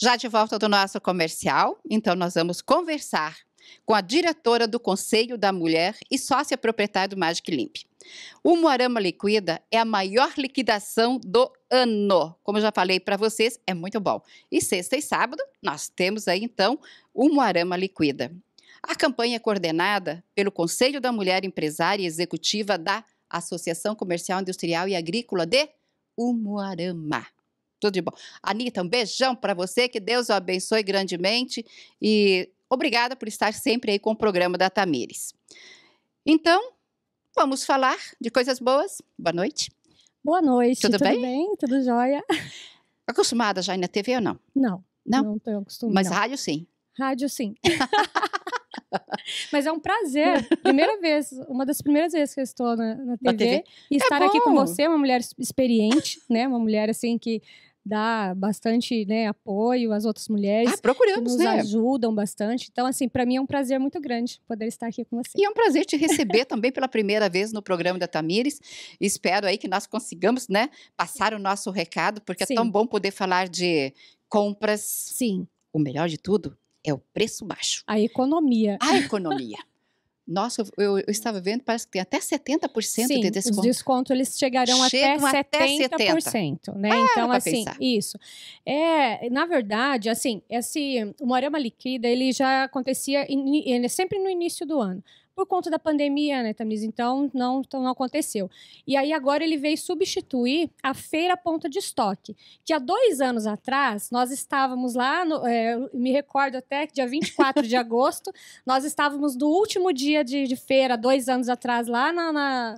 Já de volta do nosso comercial, então nós vamos conversar com a diretora do Conselho da Mulher e sócia proprietária do Magic Limp. O Moarama Liquida é a maior liquidação do ano. Como eu já falei para vocês, é muito bom. E sexta e sábado, nós temos aí então o Moarama Liquida. A campanha é coordenada pelo Conselho da Mulher Empresária e Executiva da Associação Comercial, Industrial e Agrícola de Umuarama. Tudo de bom. Anitta, um beijão para você, que Deus o abençoe grandemente e obrigada por estar sempre aí com o programa da Tamires. Então, vamos falar de coisas boas. Boa noite. Boa noite. Tudo, tudo bem? bem? Tudo jóia. Acostumada já na TV ou não? Não. Não? Não estou acostumada. Mas não. rádio sim. Rádio sim. Mas é um prazer. Primeira vez, uma das primeiras vezes que eu estou na, na TV, TV, e é estar aqui com você, uma mulher experiente, né? Uma mulher assim que dá bastante né, apoio às outras mulheres. Ah, procuramos, que nos né? ajudam bastante. Então, assim, para mim é um prazer muito grande poder estar aqui com você. E é um prazer te receber também pela primeira vez no programa da Tamires. Espero aí que nós consigamos, né, passar o nosso recado, porque Sim. é tão bom poder falar de compras. Sim. O melhor de tudo, é o preço baixo. A economia. A economia. Nossa, eu, eu, estava vendo, parece que tem até 70% Sim, de desconto. Os descontos eles chegarão Chegam até 70%, até 70%. Né? então, assim, pensar. isso. É, na verdade, assim, esse Morama é Liquida, ele já acontecia in, é sempre no início do ano por conta da pandemia, né, Tamires? Então não, então não aconteceu. E aí agora ele veio substituir a feira ponta de estoque, que há dois anos atrás nós estávamos lá, no, é, me recordo até que dia 24 de agosto, nós estávamos no último dia de, de feira, dois anos atrás, lá na, na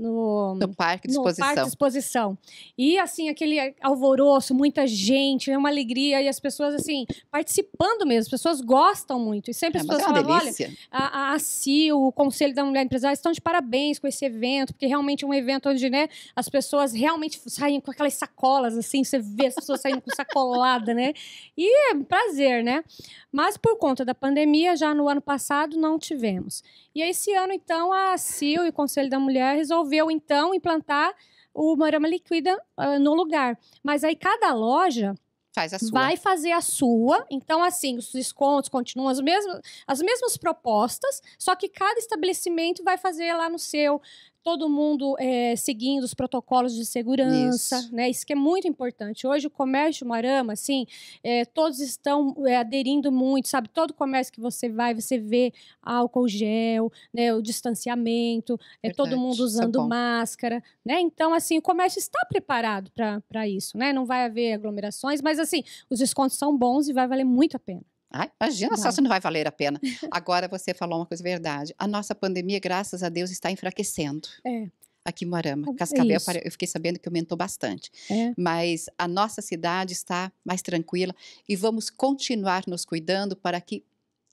no, no parque de exposição. Parque de exposição. E assim, aquele alvoroço, muita gente, né, uma alegria e as pessoas assim participando mesmo, as pessoas gostam muito. E sempre ah, é, as pessoas é falam, delícia. olha, a, a CIO, o Conselho da Mulher Empresária estão de parabéns com esse evento, porque realmente é um evento onde, né, as pessoas realmente saem com aquelas sacolas assim, você vê as pessoas saindo com sacolada, né? E é um prazer, né? Mas por conta da pandemia, já no ano passado não tivemos. E esse ano então a CIO e o Conselho da Mulher resolveram resolveu, então, implantar o Morama Liquida uh, ah, no lugar. Mas aí cada loja Faz vai fazer a sua. Então, assim, os descontos continuam as mesmas, as mesmas propostas, só que cada estabelecimento vai fazer lá no seu todo mundo é, seguindo os protocolos de segurança, isso. né? Isso que é muito importante. Hoje o comércio Marama, assim, é, todos estão é, aderindo muito, sabe? Todo comércio que você vai, você vê álcool gel, né? O distanciamento, é todo mundo é usando máscara, né? Então, assim, o comércio está preparado para isso, né? Não vai haver aglomerações, mas assim, os descontos são bons e vai valer muito a pena. Ai, imagina só se não vai valer a pena. Agora você falou uma coisa verdade. A nossa pandemia, graças a Deus, está enfraquecendo. É. Aqui em Moarama. É Cascavel, eu fiquei sabendo que aumentou bastante. É. Mas a nossa cidade está mais tranquila e vamos continuar nos cuidando para que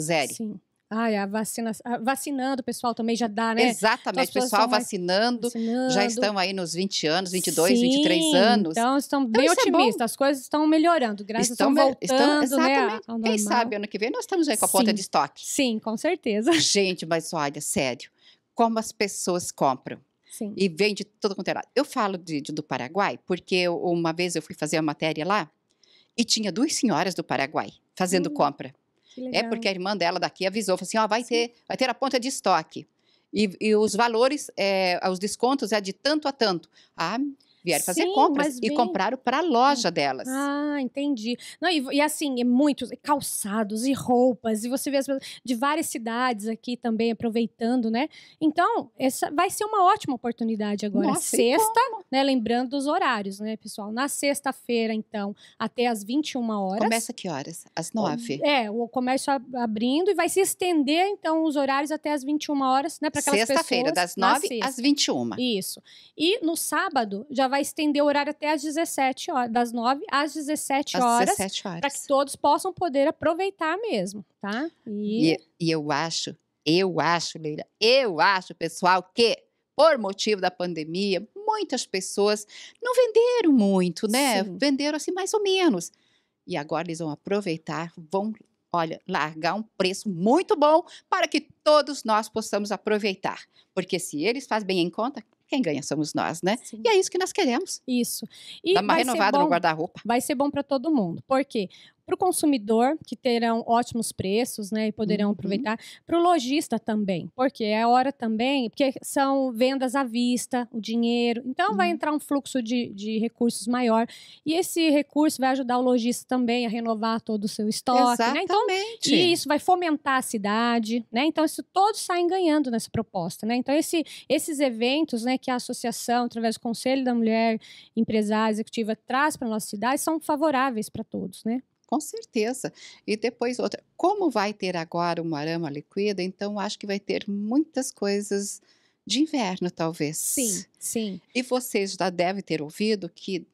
zere. Sim. Ai, a vacina, a vacinando o pessoal também já dá, né? Exatamente, o pessoal vacinando, vacinando, já estão aí nos 20 anos, 22, Sim, 23 anos. Então, estão então, bem então, otimistas, é as coisas estão melhorando, graças estão, estão voltando, estão, né, exatamente. Né, Quem sabe ano que vem nós estamos aí com a Sim. ponta de estoque. Sim, com certeza. Gente, mas olha, sério, como as pessoas compram. Sim. E vem de todo quanto é lado. Eu falo de, de, do Paraguai porque uma vez eu fui fazer uma matéria lá e tinha duas senhoras do Paraguai fazendo hum. compra. É porque a irmã dela daqui avisou, falou assim, ó, oh, vai, Sim. ter, vai ter a ponta de estoque. E, e os valores, é, os descontos é de tanto a tanto. Ah, vieram fazer Sim, compras bem... e compraram para a loja delas. Ah, entendi. Não, e, e assim, é muitos calçados e roupas, e você vê as de várias cidades aqui também aproveitando, né? Então, essa vai ser uma ótima oportunidade agora. Nossa, sexta, né? Lembrando dos horários, né, pessoal? Na sexta-feira, então, até às 21 horas. Começa que horas? Às 9. É, o comércio abrindo e vai se estender, então, os horários até às 21 horas, né? Para aquelas pessoas. Sexta-feira, das 9 às 21. Isso. E no sábado, já vai estender o horário até às 17 horas, das 9 às 17 horas, horas. para que todos possam poder aproveitar mesmo, tá? E... e... E, eu acho, eu acho, Leila, eu acho, pessoal, que por motivo da pandemia, muitas pessoas não venderam muito, né? Sim. Venderam assim mais ou menos. E agora eles vão aproveitar, vão olha, largar um preço muito bom para que todos nós possamos aproveitar. Porque se eles fazem bem em conta, quem ganha somos nós, né? Sim. E é isso que nós queremos. Isso. E Dá uma renovada no guarda-roupa. Vai ser bom para todo mundo. Por quê? para o consumidor, que terão ótimos preços né, e poderão uhum. aproveitar, para o lojista também, porque é hora também, porque são vendas à vista, o dinheiro, então uhum. vai entrar um fluxo de, de recursos maior e esse recurso vai ajudar o lojista também a renovar todo o seu estoque. Exatamente. Né? Então, e isso vai fomentar a cidade, né? então isso todos saem ganhando nessa proposta. Né? Então esse, esses eventos né, que a associação, através do Conselho da Mulher Empresária Executiva, traz para a nossa cidade são favoráveis para todos. Né? com certeza. E depois outra. Como vai ter agora uma arama liquida, então acho que vai ter muitas coisas de inverno, talvez. Sim, sim. E vocês já devem ter ouvido que,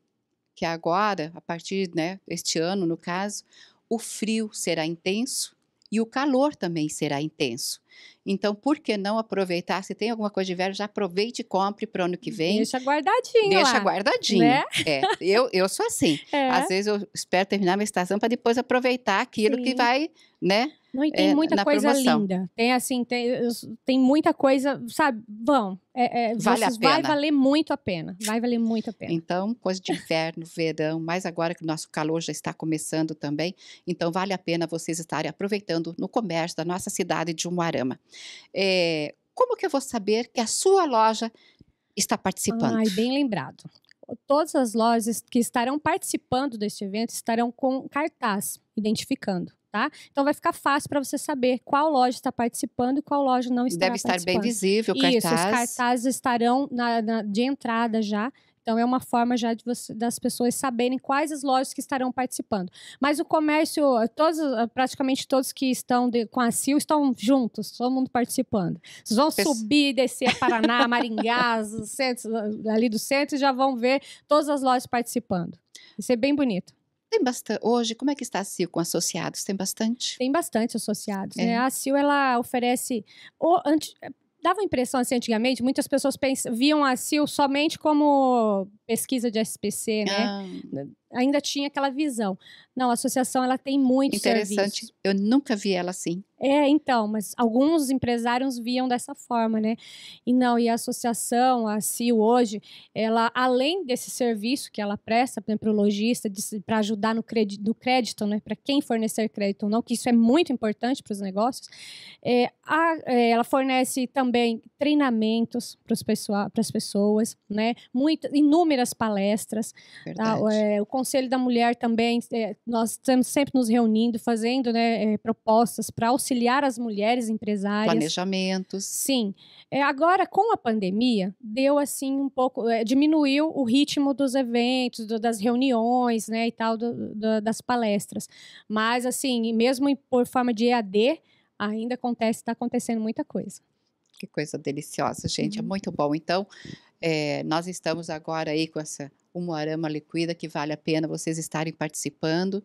que agora, a partir, né, este ano, no caso, o frio será intenso e o calor também será intenso. Então, por que não aproveitar? Se tem alguma coisa de inverno, já aproveite e compre para o ano que vem. Deixa guardadinho. Deixa lá, guardadinho. Né? É, eu, eu sou assim. É. Às vezes eu espero terminar minha estação para depois aproveitar aquilo Sim. que vai, né? Não, e tem é, muita coisa promoção. linda. Tem assim, tem, tem muita coisa, sabe? Bom, é, é, vale a pena. vai valer muito a pena. Vai valer muito a pena. Então, coisa de inverno, verão, mas agora que o nosso calor já está começando também, então vale a pena vocês estarem aproveitando no comércio da nossa cidade de Umuarama. É, como que eu vou saber que a sua loja está participando? Ai, bem lembrado todas as lojas que estarão participando deste evento estarão com cartaz identificando. Tá? Então vai ficar fácil para você saber qual loja está participando e qual loja não está Deve estar bem visível o cartaz. Isso, os cartazes estarão na, na, de entrada já. Então é uma forma já de você, das pessoas saberem quais as lojas que estarão participando. Mas o comércio, todos, praticamente todos que estão de, com a CIL estão juntos, todo mundo participando. Vocês vão subir e descer Paraná, Maringá, centro, ali do centro e já vão ver todas as lojas participando. Isso é bem bonito. Tem bastante. Hoje, como é que está a CIL com associados? Tem bastante? Tem bastante associados. Né? É. Né? A CIL, ela oferece. O, antes dava a impressão, assim, antigamente, muitas pessoas pens, viam a CIL somente como pesquisa de SPC, né? Ah. Ainda tinha aquela visão. Não, a associação ela tem muito Interessante, serviço. eu nunca vi ela assim. É, então, mas alguns empresários viam dessa forma, né? E não, e a associação, a CIO hoje, ela, além desse serviço que ela presta para o lojista, para ajudar no crédito, no crédito né? Para quem fornecer crédito ou não, que isso é muito importante para os negócios, é, a, é, ela fornece também treinamentos para as pessoas, né? Muito, inúmeras inúmeras palestras. Tá? É, o Conselho da Mulher também, é, nós estamos sempre nos reunindo, fazendo né, é, propostas para auxiliar as mulheres empresárias. Planejamentos. Sim. É, agora, com a pandemia, deu assim um pouco, é, diminuiu o ritmo dos eventos, do, das reuniões né, e tal, do, do, das palestras. Mas, assim, mesmo por forma de EAD, ainda acontece, está acontecendo muita coisa. Que coisa deliciosa, gente. É uhum. É muito bom. Então, é, nós estamos agora aí com essa Umuarama Liquida, que vale a pena vocês estarem participando.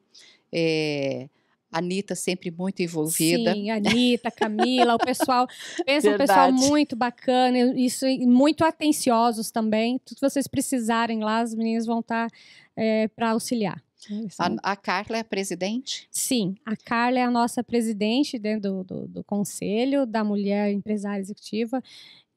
É, Anitta sempre muito envolvida. Sim, Anitta, Camila, o pessoal. Pensa um pessoal muito bacana, isso, muito atenciosos também. Tudo que vocês precisarem lá, as meninas vão tá, estar eh, é, para auxiliar. É, a, a, Carla é a presidente? Sim, a Carla é a nossa presidente dentro do, do, do Conselho da Mulher Empresária Executiva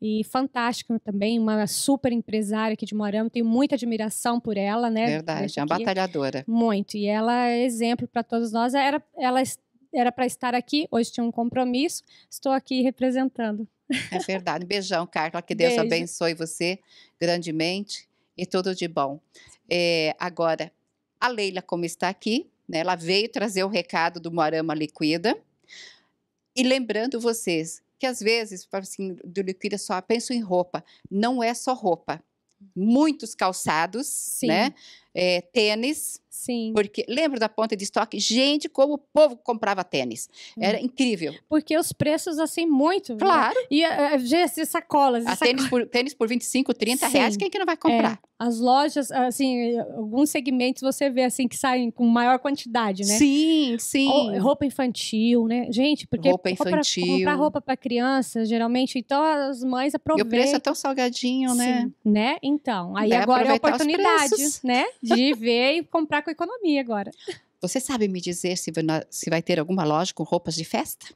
e fantástica também, uma super empresária aqui de Moarama, tenho muita admiração por ela, né? Verdade, é uma batalhadora. Muito, e ela é exemplo para todos nós. Era, ela era para estar aqui, hoje tinha um compromisso, estou aqui representando. É verdade. Beijão, Carla, que Deus Beijo. abençoe você grandemente e tudo de bom. É, agora, a Leila, como está aqui, né, ela veio trazer o recado do Moarama Liquida. E lembrando vocês que às vezes, assim, do Liquida só ah, penso em roupa. Não é só roupa. Uhum. Muitos calçados, Sim. né? é, tênis. Sim. Porque lembra da ponta de estoque? Gente, como o povo comprava tênis. Hum. Era hum. incrível. Porque os preços assim muito. Né? Claro. Né? E uh, sacolas. A ah, Tênis, por, tênis por 25, 30 Sim. reais, quem é que não vai comprar? É. As lojas, assim, alguns segmentos você vê assim que saem com maior quantidade, né? Sim, sim. Ou, roupa infantil, né? Gente, porque roupa infantil. Roupa, comprar roupa para criança, geralmente, então as mães aproveitam. E o preço é tão salgadinho, né? Sim, né? Então, aí Deve agora é a oportunidade, né? de ver e comprar com economia agora. Você sabe me dizer se, se vai ter alguma loja com roupas de festa?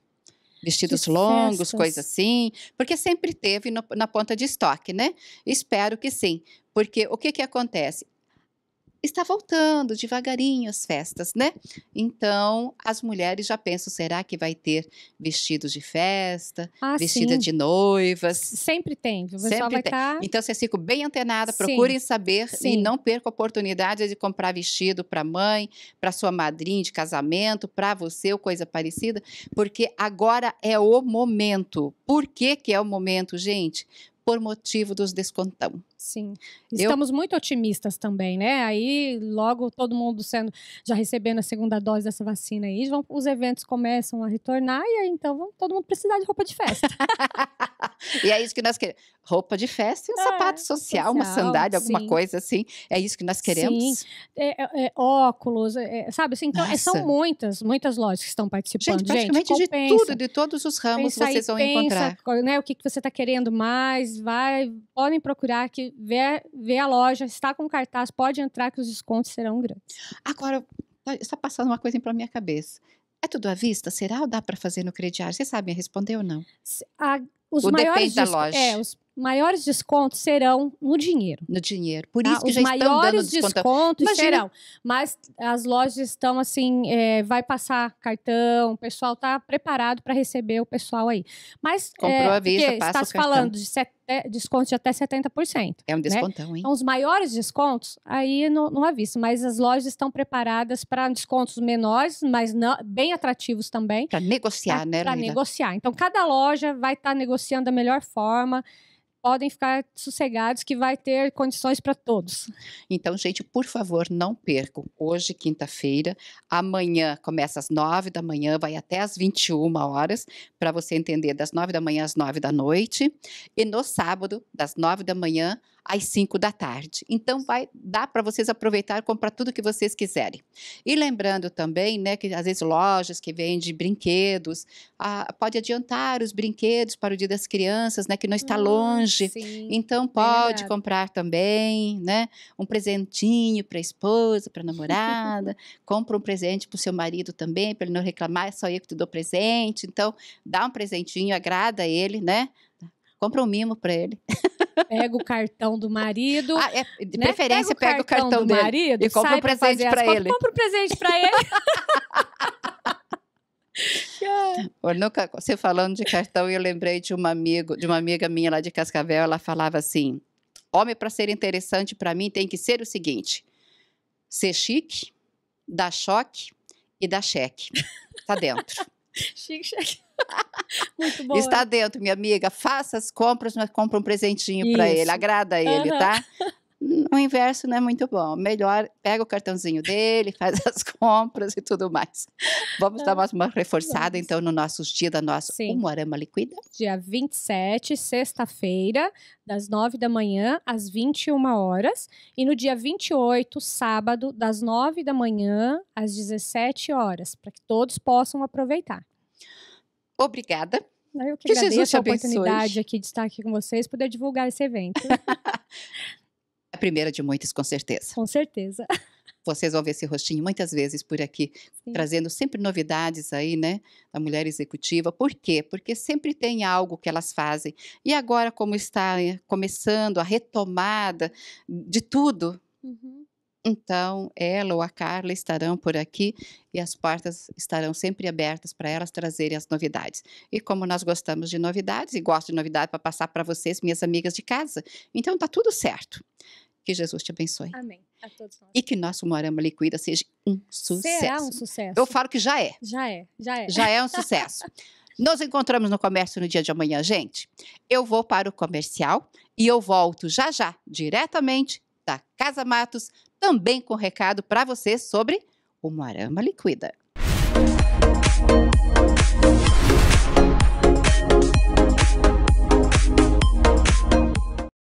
Vestidos longos, coisa assim, porque sempre teve no, na ponta de estoque, né? Espero que sim, porque o que, que acontece? está voltando devagarinho as festas, né? Então, as mulheres já pensam, será que vai ter vestidos de festa, ah, vestida sim. de noivas? Sempre tem, o Sempre tem. Tá... Então, vocês é ficam bem antenadas, procurem saber sim. e não percam a oportunidade de comprar vestido para mãe, para sua madrinha de casamento, para você ou coisa parecida, porque agora é o momento. Por que que é o momento, gente? Por motivo dos descontão. Sim. Estamos eu... muito otimistas também, né? Aí logo todo mundo sendo já recebendo a segunda dose dessa vacina aí, vão, os eventos começam a retornar e aí então vão, todo mundo precisar de roupa de festa. e é isso que nós queremos. Roupa de festa e um é, sapato social, social, uma sandália, alguma coisa assim. É isso que nós queremos. Sim. É, é, é, óculos, é, é, sabe? Assim, então, são muitas, muitas lojas que estão participando. Gente, praticamente gente, de tudo, de todos os ramos pensa, vocês vão pensa, encontrar. Né, o que, que você está querendo mais, vai, podem procurar que vê, ver, ver a loja, está com cartaz, pode entrar que os descontos serão grandes. Agora, tá, está passando uma coisa para minha cabeça. É tudo à vista? Será ou dá para fazer no crediário? Vocês sabem responder ou não? A, os o maiores depende da loja. É, os, maiores descontos serão no dinheiro. No dinheiro. Por tá? isso tá? que Os já maiores estão dando descontos Imagina. serão. Mas as lojas estão assim, é, vai passar cartão, o pessoal está preparado para receber o pessoal aí. Mas é, Comprou é, a está falando de set, desconto de até 70%. É um né? descontão, né? hein? Então, os maiores descontos aí não, não há visto, mas as lojas estão preparadas para descontos menores, mas não, bem atrativos também. Para negociar, tá? né, pra, né, Para negociar. Então, cada loja vai estar tá negociando da melhor forma podem ficar sossegados que vai ter condições para todos. Então, gente, por favor, não percam. Hoje, quinta-feira, amanhã começa às nove da manhã, vai até às 21 horas, para você entender das nove da manhã às nove da noite. E no sábado, das nove da manhã às 5 da tarde. Então, vai dar para vocês aproveitar e comprar tudo que vocês quiserem. E lembrando também, né, que às vezes lojas que vendem brinquedos, ah, pode adiantar os brinquedos para o dia das crianças, né, que não está hum, longe. Sim, então, pode é comprar também, né, um presentinho para a esposa, para a namorada, compra um presente para o seu marido também, para ele não reclamar, é só eu que te dou presente. Então, dá um presentinho, agrada ele, né? Compra um mimo para ele. Pega o cartão do marido. Ah, é, de né? preferência, pega, o cartão, cartão do dele. marido. E compra um presente para ele. Compra um presente para ele. você falando de cartão, eu lembrei de uma, amigo, de uma amiga minha lá de Cascavel. Ela falava assim: homem, para ser interessante para mim, tem que ser o seguinte: ser chique, dar choque e dar cheque. Tá dentro. chique, cheque. Muito bom. Está dentro, minha amiga. Faça as compras, mas compra um presentinho para ele. Agrada ele, uhum. tá? O inverso não é muito bom. Melhor pega o cartãozinho dele, faz as compras e tudo mais. Vamos dar ah, mais uma reforçada então no nosso dia da nossa Umuarama Liquida. Dia 27, sexta-feira, das 9 da manhã às 21 horas. E no dia 28, sábado, das 9 da manhã às 17 horas, para que todos possam aproveitar. Obrigada. Eu que, que Jesus te a oportunidade aqui de estar aqui com vocês, poder divulgar esse evento. a primeira de muitas, com certeza. Com certeza. Vocês vão ver esse rostinho muitas vezes por aqui, Sim. trazendo sempre novidades aí, né, da mulher executiva. Por quê? Porque sempre tem algo que elas fazem. E agora, como está eh, começando a retomada de tudo, uhum então, ela ou a Carla estarão por aqui e as portas estarão sempre abertas para elas trazerem as novidades. E como nós gostamos de novidades e gosto de novidade para passar para vocês, minhas amigas de casa, então tá tudo certo. Que Jesus te abençoe. Amém. A todos nós. E que nosso Morama Liquida seja um sucesso. Será um sucesso. Eu falo que já é. Já é, já é. Já é um sucesso. Nos encontramos no comércio no dia de amanhã, gente. Eu vou para o comercial e eu volto já já, diretamente da Casa Matos, também com recado para você sobre o Moarama Liquida.